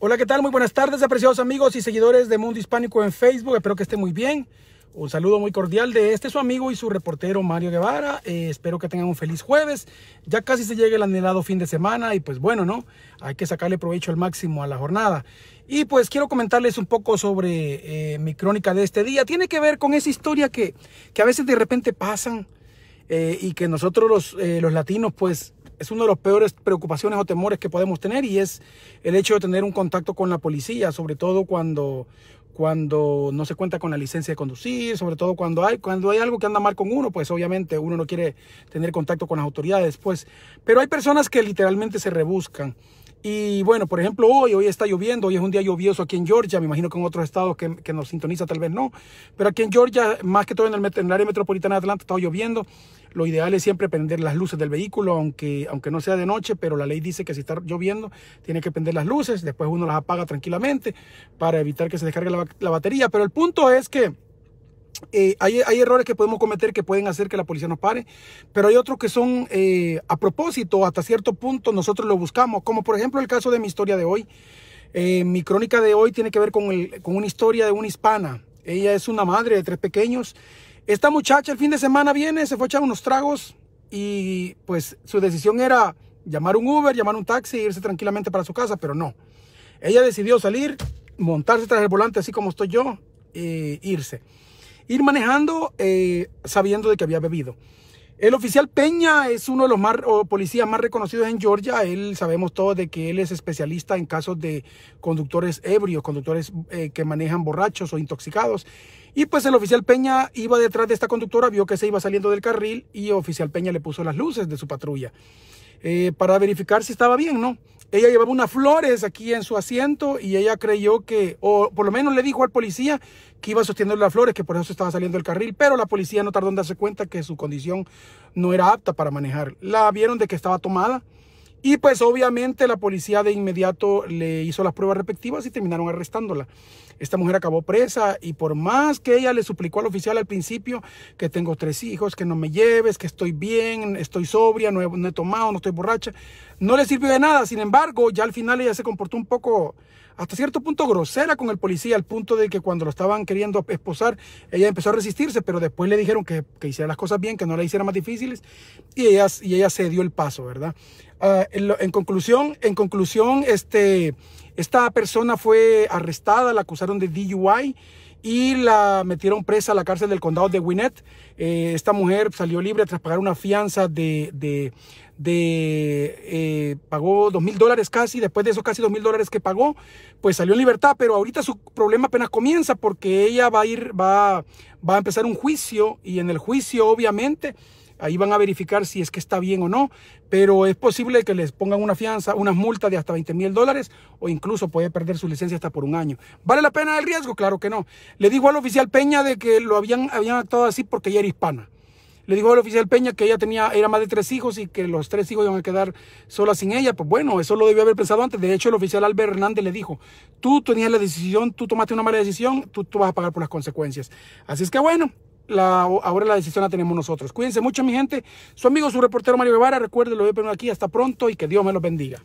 Hola, ¿qué tal? Muy buenas tardes, apreciados amigos y seguidores de Mundo Hispánico en Facebook. Espero que estén muy bien. Un saludo muy cordial de este su amigo y su reportero Mario Guevara. Eh, espero que tengan un feliz jueves. Ya casi se llega el anhelado fin de semana y pues bueno, ¿no? Hay que sacarle provecho al máximo a la jornada. Y pues quiero comentarles un poco sobre eh, mi crónica de este día. Tiene que ver con esa historia que, que a veces de repente pasan eh, y que nosotros los, los latinos pues es una de las peores preocupaciones o temores que podemos tener y es el hecho de tener un contacto con la policía, sobre todo cuando, cuando no se cuenta con la licencia de conducir, sobre todo cuando hay, cuando hay algo que anda mal con uno, pues obviamente uno no quiere tener contacto con las autoridades. Pues. Pero hay personas que literalmente se rebuscan y bueno, por ejemplo, hoy, hoy está lloviendo, hoy es un día lluvioso aquí en Georgia, me imagino que en otros estados que, nos sintoniza tal vez no, pero aquí en Georgia, más que todo en el, área metropolitana de Atlanta, está lloviendo. Lo ideal es siempre prender las luces del vehículo, aunque, aunque no sea de noche, pero la ley dice que si está lloviendo, tiene que prender las luces, después uno las apaga tranquilamente para evitar que se descargue la batería. Pero el punto es que eh, hay, errores que podemos cometer que pueden hacer que la policía nos pare, pero hay otros que son eh, a propósito, hasta cierto punto nosotros lo buscamos, como por ejemplo el caso de mi historia de hoy. Eh, mi crónica de hoy tiene que ver con, una historia de una hispana. Ella es una madre de tres pequeños. Esta muchacha el fin de semana viene, se fue a echar unos tragos y pues su decisión era llamar un Uber, llamar un taxi e irse tranquilamente para su casa, pero no. Ella decidió salir, montarse tras el volante así como estoy yo e irse ir manejando eh, sabiendo de que había bebido. El oficial Peña es uno de los policías más reconocidos en Georgia. Él sabemos todo de que él es especialista en casos de conductores ebrios, conductores eh, que manejan borrachos o intoxicados. Y pues el oficial Peña iba detrás de esta conductora, vio que se iba saliendo del carril y el oficial Peña le puso las luces de su patrulla. Eh, para verificar si estaba bien, ¿no? Ella llevaba unas flores aquí en su asiento y ella creyó que, o por lo menos le dijo al policía que iba sosteniendo las flores, que por eso estaba saliendo del carril, pero la policía no tardó en darse cuenta que su condición no era apta para manejar. La vieron de que estaba tomada, y pues obviamente la policía de inmediato le hizo las pruebas respectivas y terminaron arrestándola. Esta mujer acabó presa y por más que ella le suplicó al oficial al principio que tengo tres hijos, que no me lleves, que estoy bien, estoy sobria, no he, tomado, no estoy borracha, no le sirvió de nada. Sin embargo, ya al final ella se comportó un poco hasta cierto punto grosera con el policía, al punto de que cuando lo estaban queriendo esposar, ella empezó a resistirse, pero después le dijeron que, hiciera las cosas bien, que no le hiciera más difíciles, y ella, y ella se dio el paso, ¿verdad? Ah, en, conclusión, en conclusión, este, esta persona fue arrestada, la acusaron de DUI y la metieron presa a la cárcel del condado de Winnet. Eh, esta mujer salió libre tras pagar una fianza de... Eh, pagó dos mil dólares casi, después de esos casi dos mil dólares que pagó, pues salió en libertad, pero ahorita su problema apenas comienza porque ella va a ir, va, va a empezar un juicio y en el juicio obviamente Ahí van a verificar si es que está bien o no, pero es posible que les pongan una fianza, unas multas de hasta 20 mil dólares o incluso puede perder su licencia hasta por un año. ¿Vale la pena el riesgo? Claro que no. Le dijo al oficial Peña de que lo habían, habían actuado así porque ella era hispana. Le dijo al oficial Peña que ella tenía, era más de tres hijos y que los tres hijos iban a quedar solas sin ella. Pues bueno, eso lo debió haber pensado antes. De hecho, el oficial Albert Hernández le dijo, tú tenías la decisión, tú tomaste una mala decisión, tú, tú vas a pagar por las consecuencias. Así es que bueno, ahora la decisión la tenemos nosotros. Cuídense mucho, mi gente. Su amigo, su reportero Mario Guevara. Recuerden, lo veo aquí. Hasta pronto y que Dios me los bendiga.